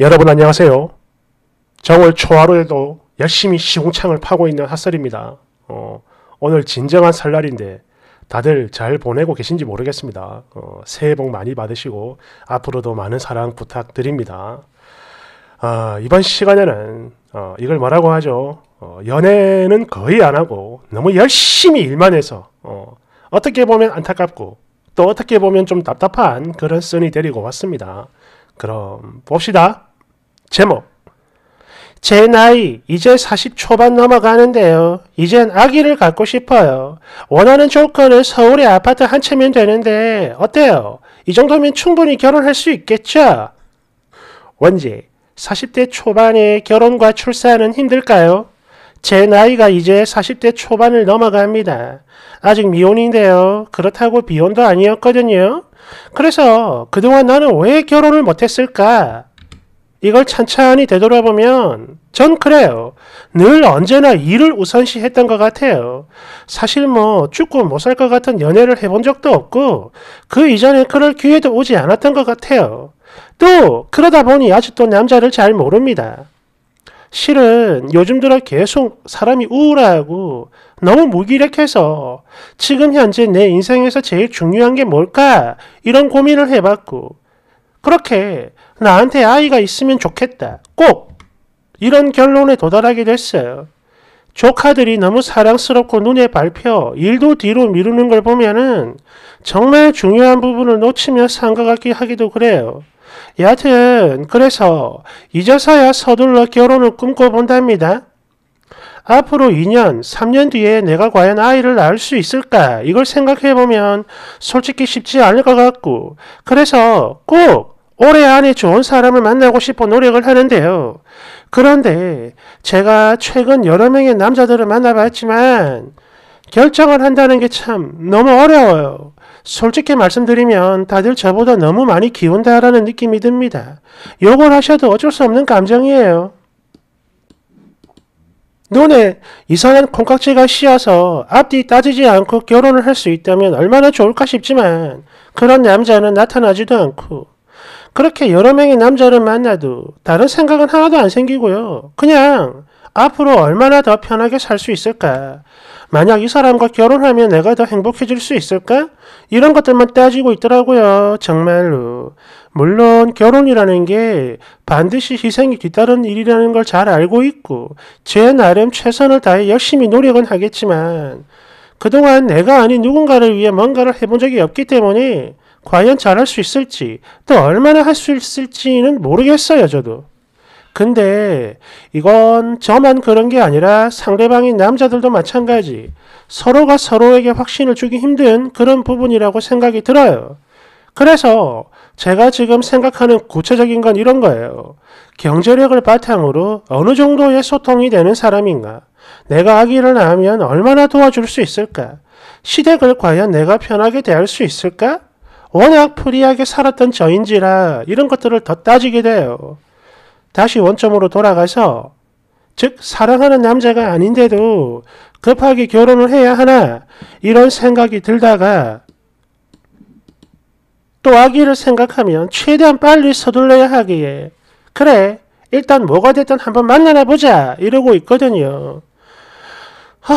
여러분 안녕하세요. 정월 초하루에도 열심히 시궁창을 파고 있는 핫설입니다. 어, 오늘 진정한 설날인데 다들 잘 보내고 계신지 모르겠습니다. 어, 새해 복 많이 받으시고 앞으로도 많은 사랑 부탁드립니다. 어, 이번 시간에는 어, 이걸 뭐라고 하죠? 어, 연애는 거의 안 하고 너무 열심히 일만 해서 어, 어떻게 보면 안타깝고 또 어떻게 보면 좀 답답한 그런 쓴이 데리고 왔습니다. 그럼 봅시다. 제목 제 나이 이제 40 초반 넘어가는데요. 이젠 아기를 갖고 싶어요. 원하는 조건은 서울의 아파트 한 채면 되는데 어때요? 이 정도면 충분히 결혼할 수 있겠죠? 원지 40대 초반에 결혼과 출산은 힘들까요? 제 나이가 이제 40대 초반을 넘어갑니다. 아직 미혼인데요. 그렇다고 비혼도 아니었거든요. 그래서 그동안 나는 왜 결혼을 못했을까? 이걸 찬찬히 되돌아보면 전 그래요. 늘 언제나 일을 우선시 했던 것 같아요. 사실 뭐 죽고 못 살 것 같은 연애를 해본 적도 없고 그 이전에 그럴 기회도 오지 않았던 것 같아요. 또 그러다 보니 아직도 남자를 잘 모릅니다. 실은 요즘 들어 계속 사람이 우울하고 너무 무기력해서 지금 현재 내 인생에서 제일 중요한 게 뭘까 이런 고민을 해봤고 그렇게 나한테 아이가 있으면 좋겠다. 꼭! 이런 결론에 도달하게 됐어요. 조카들이 너무 사랑스럽고 눈에 밟혀 일도 뒤로 미루는 걸 보면은 정말 중요한 부분을 놓치며 산것 같기 하기도 그래요. 여하튼 그래서 이제서야 서둘러 결혼을 꿈꿔본답니다. 앞으로 2년, 3년 뒤에 내가 과연 아이를 낳을 수 있을까? 이걸 생각해보면 솔직히 쉽지 않을 것 같고 그래서 꼭 올해 안에 좋은 사람을 만나고 싶어 노력을 하는데요. 그런데 제가 최근 여러 명의 남자들을 만나봤지만 결정을 한다는 게 참 너무 어려워요. 솔직히 말씀드리면 다들 저보다 너무 많이 기운다라는 느낌이 듭니다. 욕을 하셔도 어쩔 수 없는 감정이에요. 눈에 이상한 콩깍지가 씌어서 앞뒤 따지지 않고 결혼을 할 수 있다면 얼마나 좋을까 싶지만 그런 남자는 나타나지도 않고 그렇게 여러 명의 남자를 만나도 다른 생각은 하나도 안 생기고요. 그냥 앞으로 얼마나 더 편하게 살 수 있을까? 만약 이 사람과 결혼하면 내가 더 행복해질 수 있을까? 이런 것들만 따지고 있더라고요. 정말로. 물론 결혼이라는 게 반드시 희생이 뒤따른 일이라는 걸 잘 알고 있고 제 나름 최선을 다해 열심히 노력은 하겠지만 그동안 내가 아닌 누군가를 위해 뭔가를 해본 적이 없기 때문에 과연 잘할 수 있을지 또 얼마나 할 수 있을지는 모르겠어요 저도. 근데 이건 저만 그런 게 아니라 상대방인 남자들도 마찬가지 서로가 서로에게 확신을 주기 힘든 그런 부분이라고 생각이 들어요. 그래서 제가 지금 생각하는 구체적인 건 이런 거예요. 경제력을 바탕으로 어느 정도의 소통이 되는 사람인가? 내가 아기를 낳으면 얼마나 도와줄 수 있을까? 시댁을 과연 내가 편하게 대할 수 있을까? 워낙 프리하게 살았던 저인지라 이런 것들을 더 따지게 돼요. 다시 원점으로 돌아가서 즉 사랑하는 남자가 아닌데도 급하게 결혼을 해야 하나 이런 생각이 들다가 또 아기를 생각하면 최대한 빨리 서둘러야 하기에 그래 일단 뭐가 됐든 한번 만나나 보자 이러고 있거든요. 하,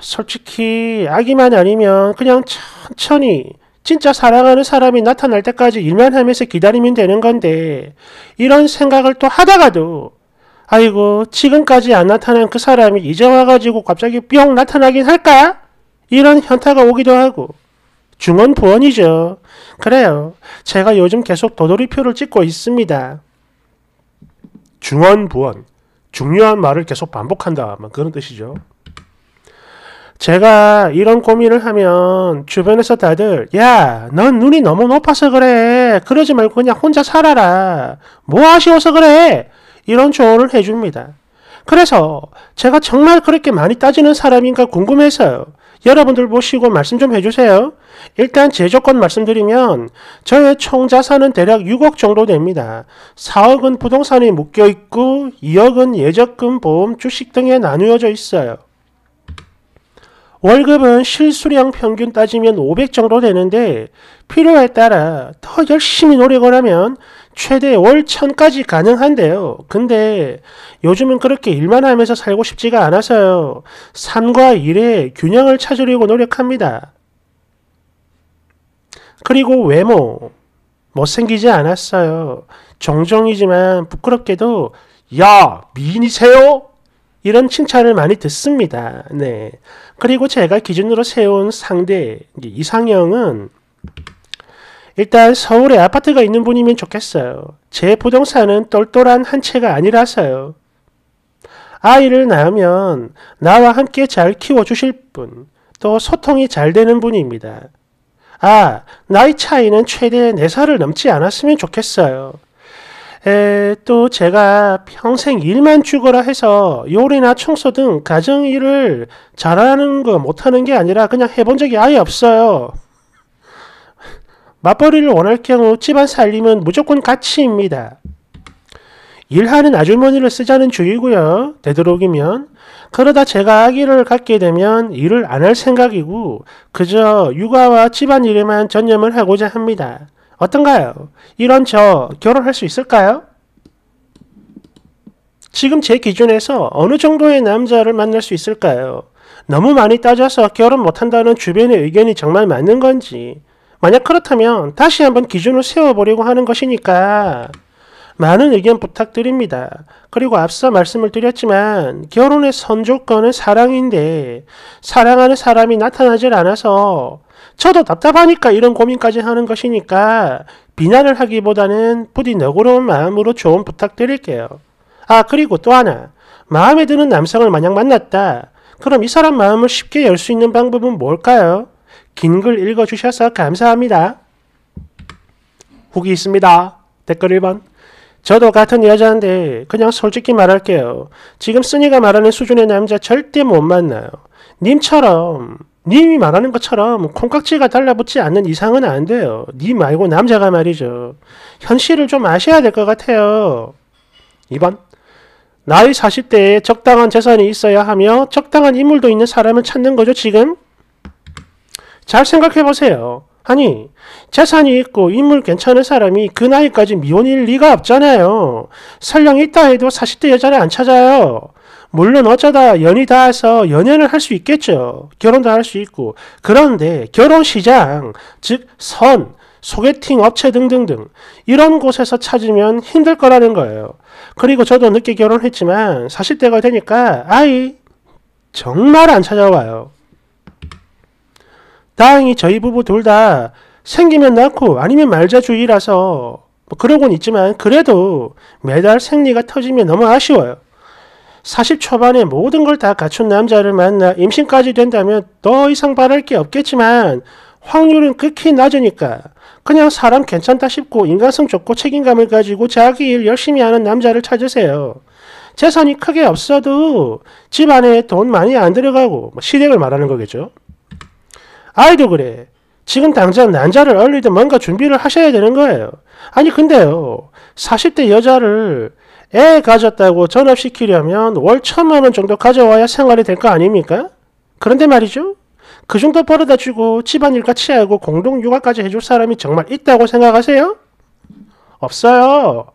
솔직히 아기만 아니면 그냥 천천히 진짜 사랑하는 사람이 나타날 때까지 일만 하면서 기다리면 되는 건데 이런 생각을 또 하다가도 아이고 지금까지 안 나타난 그 사람이 이제 와가지고 갑자기 뿅 나타나긴 할까? 이런 현타가 오기도 하고 중원 부원이죠. 그래요. 제가 요즘 계속 도돌이표를 찍고 있습니다. 중원 부원 중요한 말을 계속 반복한다. 뭐 그런 뜻이죠. 제가 이런 고민을 하면 주변에서 다들 야, 넌 눈이 너무 높아서 그래. 그러지 말고 그냥 혼자 살아라. 뭐 아쉬워서 그래. 이런 조언을 해줍니다. 그래서 제가 정말 그렇게 많이 따지는 사람인가 궁금해서요. 여러분들 보시고 말씀 좀 해주세요. 일단 제 조건 말씀드리면 저의 총 자산은 대략 6억 정도 됩니다. 4억은 부동산에 묶여 있고 2억은 예적금, 보험, 주식 등에 나누어져 있어요. 월급은 실수량 평균 따지면 500 정도 되는데 필요에 따라 더 열심히 노력을 하면 최대 월천까지 가능한데요. 근데 요즘은 그렇게 일만 하면서 살고 싶지가 않아서요. 삶과 일의 균형을 찾으려고 노력합니다. 그리고 외모. 못생기지 않았어요. 정정이지만 부끄럽게도 야, 미인이세요? 이런 칭찬을 많이 듣습니다. 네. 그리고 제가 기준으로 세운 상대 이상형은 일단 서울에 아파트가 있는 분이면 좋겠어요. 제 부동산은 똘똘한 한 채가 아니라서요. 아이를 낳으면 나와 함께 잘 키워주실 분, 또 소통이 잘 되는 분입니다. 아, 나이 차이는 최대 4살을 넘지 않았으면 좋겠어요. 에, 또 제가 평생 일만 죽어라 해서 요리나 청소 등 가정 일을 잘하는 거 못하는 게 아니라 그냥 해본 적이 아예 없어요. 맞벌이를 원할 경우 집안 살림은 무조건 가치입니다. 일하는 아주머니를 쓰자는 주의고요. 되도록이면 그러다 제가 아기를 갖게 되면 일을 안 할 생각이고 그저 육아와 집안일에만 전념을 하고자 합니다. 어떤가요? 이런 저 결혼할 수 있을까요? 지금 제 기준에서 어느 정도의 남자를 만날 수 있을까요? 너무 많이 따져서 결혼 못한다는 주변의 의견이 정말 맞는 건지, 만약 그렇다면 다시 한번 기준을 세워보려고 하는 것이니까 많은 의견 부탁드립니다. 그리고 앞서 말씀을 드렸지만 결혼의 선조건은 사랑인데 사랑하는 사람이 나타나질 않아서 저도 답답하니까 이런 고민까지 하는 것이니까 비난을 하기보다는 부디 너그러운 마음으로 조언 부탁드릴게요. 아, 그리고 또 하나. 마음에 드는 남성을 만약 만났다. 그럼 이 사람 마음을 쉽게 열 수 있는 방법은 뭘까요? 긴 글 읽어주셔서 감사합니다. 후기 있습니다. 댓글 1번. 저도 같은 여자인데 그냥 솔직히 말할게요. 지금 쓰니가 말하는 수준의 남자 절대 못 만나요. 님처럼 님이 말하는 것처럼 콩깍지가 달라붙지 않는 이상은 안 돼요. 님 말고 남자가 말이죠. 현실을 좀 아셔야 될 것 같아요. 2번. 나이 40대에 적당한 재산이 있어야 하며 적당한 인물도 있는 사람을 찾는 거죠, 지금? 잘 생각해 보세요. 아니, 재산이 있고 인물 괜찮은 사람이 그 나이까지 미혼일 리가 없잖아요. 설령 있다 해도 40대 여자를 안 찾아요. 물론 어쩌다 연이 닿아서 연애는할수 있겠죠. 결혼도 할 수 있고. 그런데 결혼 시장, 즉 선, 소개팅 업체 등등등 이런 곳에서 찾으면 힘들 거라는 거예요. 그리고 저도 늦게 결혼했지만 40대가 되니까 아이 정말 안 찾아와요. 다행히 저희 부부 둘 다 생기면 낳고 아니면 말자주의라서 뭐 그러곤 있지만 그래도 매달 생리가 터지면 너무 아쉬워요. 40 초반에 모든 걸 다 갖춘 남자를 만나 임신까지 된다면 더 이상 바랄 게 없겠지만 확률은 극히 낮으니까 그냥 사람 괜찮다 싶고 인간성 좋고 책임감을 가지고 자기 일 열심히 하는 남자를 찾으세요. 재산이 크게 없어도 집안에 돈 많이 안 들어가고 뭐 시댁을 말하는 거겠죠. 아이도 그래. 지금 당장 난자를 얼리든 뭔가 준비를 하셔야 되는 거예요. 아니 근데요. 40대 여자를 애 가졌다고 전업시키려면 월 천만 원 정도 가져와야 생활이 될 거 아닙니까? 그런데 말이죠. 그 정도 벌어다 주고 집안일 같이 하고 공동 육아까지 해줄 사람이 정말 있다고 생각하세요? 없어요.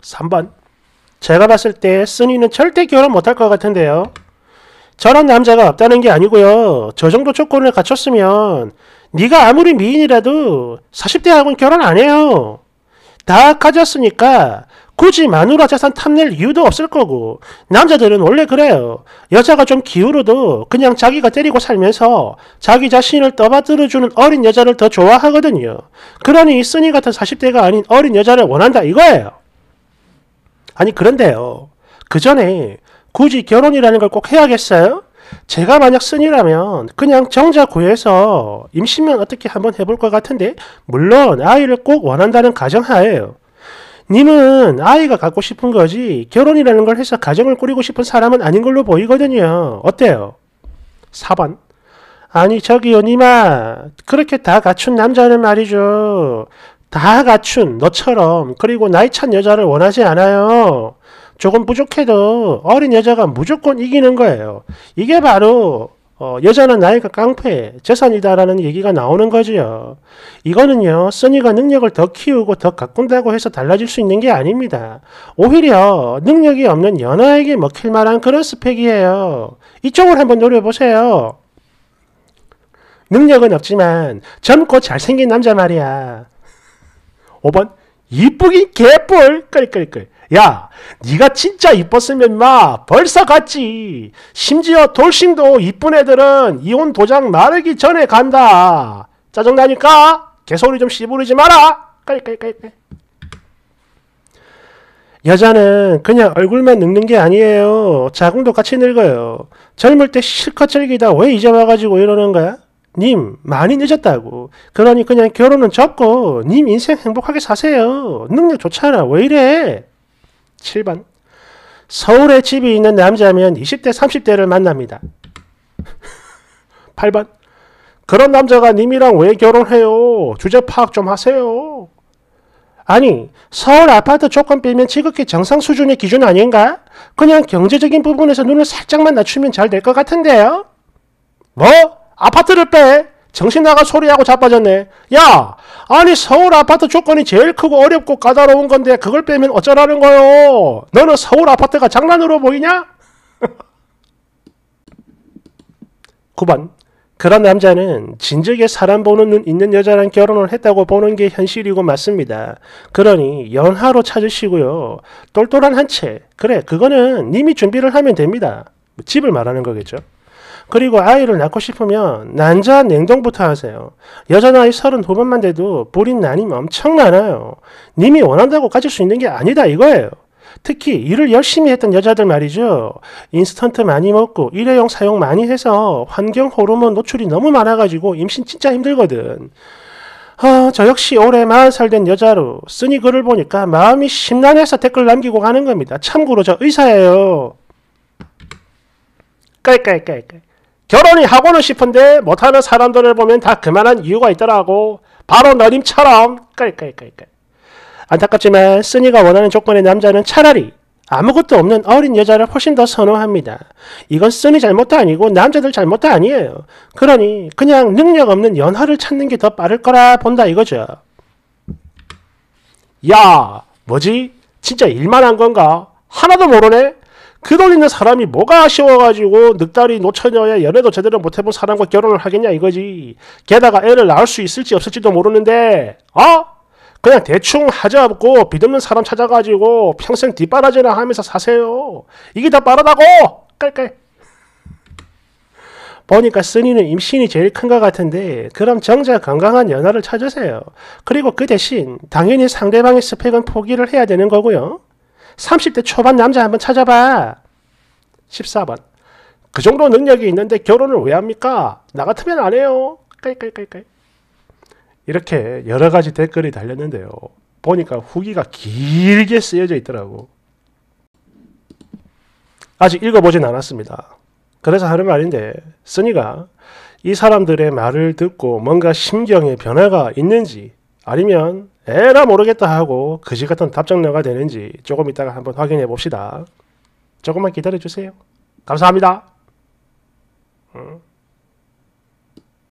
3번. 제가 봤을 때쓴이는 절대 결혼 못할 것 같은데요. 저런 남자가 없다는 게 아니고요. 저 정도 조건을 갖췄으면 네가 아무리 미인이라도 40대하고는 결혼 안 해요. 다 가졌으니까 굳이 마누라 재산 탐낼 이유도 없을 거고 남자들은 원래 그래요. 여자가 좀 기울어도 그냥 자기가 때리고 살면서 자기 자신을 떠받들어주는 어린 여자를 더 좋아하거든요. 그러니 쓰니 같은 40대가 아닌 어린 여자를 원한다 이거예요. 아니 그런데요. 그 전에 굳이 결혼이라는 걸 꼭 해야겠어요? 제가 만약 쓴이라면 그냥 정자 구해서 임신면 어떻게 한번 해볼 것 같은데 물론 아이를 꼭 원한다는 가정하에요. 님은 아이가 갖고 싶은 거지 결혼이라는 걸 해서 가정을 꾸리고 싶은 사람은 아닌 걸로 보이거든요. 어때요? 4번 아니 저기요 님아 그렇게 다 갖춘 남자는 말이죠. 다 갖춘 너처럼 그리고 나이 찬 여자를 원하지 않아요. 조금 부족해도 어린 여자가 무조건 이기는 거예요. 이게 바로 어, 여자는 나이가 깡패, 재산이다라는 얘기가 나오는 거지요. 이거는요, 써니가 능력을 더 키우고 더 가꾼다고 해서 달라질 수 있는 게 아닙니다. 오히려 능력이 없는 연하에게 먹힐 만한 그런 스펙이에요. 이쪽을 한번 노려보세요. 능력은 없지만 젊고 잘생긴 남자 말이야. 5번 이쁘긴 개뿔 끌끌끌 야, 네가 진짜 이뻤으면 마 벌써 갔지. 심지어 돌싱도 이쁜 애들은 이혼 도장 마르기 전에 간다. 짜증나니까 개소리 좀 씨부리지 마라. 깔깔깔깔. 여자는 그냥 얼굴만 늙는 게 아니에요. 자궁도 같이 늙어요. 젊을 때 실컷 즐기다 왜 이제 와가지고 이러는 거야? 님 많이 늦었다고 그러니 그냥 결혼은 접고 님 인생 행복하게 사세요 능력 좋잖아 왜 이래 7번 서울에 집이 있는 남자면 20대 30대를 만납니다. 8번 그런 남자가 님이랑 왜 결혼해요? 주제 파악 좀 하세요. 아니 서울 아파트 조건 빼면 지극히 정상 수준의 기준 아닌가? 그냥 경제적인 부분에서 눈을 살짝만 낮추면 잘 될 것 같은데요? 뭐? 아파트를 빼? 정신 나가 소리하고 자빠졌네. 야, 아니 서울 아파트 조건이 제일 크고 어렵고 까다로운 건데 그걸 빼면 어쩌라는 거요? 너는 서울 아파트가 장난으로 보이냐? 9번. 그런 남자는 진즉에 사람 보는 눈 있는 여자랑 결혼을 했다고 보는 게 현실이고 맞습니다. 그러니 연하로 찾으시고요. 똘똘한 한 채. 그래, 그거는 님이 준비를 하면 됩니다. 집을 말하는 거겠죠. 그리고 아이를 낳고 싶으면 난자 냉동부터 하세요. 여자 나이 서른 두번만 돼도 불인 난임 엄청 많아요. 님이 원한다고 가질 수 있는 게 아니다 이거예요. 특히 일을 열심히 했던 여자들 말이죠. 인스턴트 많이 먹고 일회용 사용 많이 해서 환경 호르몬 노출이 너무 많아가지고 임신 진짜 힘들거든. 아, 저 역시 올해 40살 된 여자로 쓰니 글을 보니까 마음이 심란해서 댓글 남기고 가는 겁니다. 참고로 저 의사예요. 깔깔깔깔. 결혼이 하고는 싶은데 못하는 사람들을 보면 다 그만한 이유가 있더라고. 바로 너님처럼. 깔깔깔깔. 안타깝지만 쓰니가 원하는 조건의 남자는 차라리 아무것도 없는 어린 여자를 훨씬 더 선호합니다. 이건 쓰니 잘못도 아니고 남자들 잘못도 아니에요. 그러니 그냥 능력 없는 연하를 찾는 게 더 빠를 거라 본다 이거죠. 야, 뭐지? 진짜 일만 한 건가? 하나도 모르네? 그돈 있는 사람이 뭐가 아쉬워가지고 늑다리 노처녀야 연애도 제대로 못해본 사람과 결혼을 하겠냐 이거지. 게다가 애를 낳을 수 있을지 없을지도 모르는데 어? 그냥 대충 하자 없고 믿음는 사람 찾아가지고 평생 뒷바라지나 하면서 사세요. 이게 다 빠르다고! 깔깔. 보니까 쓰니는 임신이 제일 큰 것 같은데 그럼 정작 건강한 연하를 찾으세요. 그리고 그 대신 당연히 상대방의 스펙은 포기를 해야 되는 거고요. 30대 초반 남자 한 번 찾아봐. 14번. 그 정도 능력이 있는데 결혼을 왜 합니까? 나 같으면 안 해요. 깔깔깔깔. 이렇게 여러 가지 댓글이 달렸는데요. 보니까 후기가 길게 쓰여져 있더라고. 아직 읽어보진 않았습니다. 그래서 하는 말인데 쓰니가 이 사람들의 말을 듣고 뭔가 심경의 변화가 있는지 아니면 에라 모르겠다 하고 그지같은 답장녀가 되는지 조금 이따가 한번 확인해 봅시다. 조금만 기다려 주세요. 감사합니다. 음.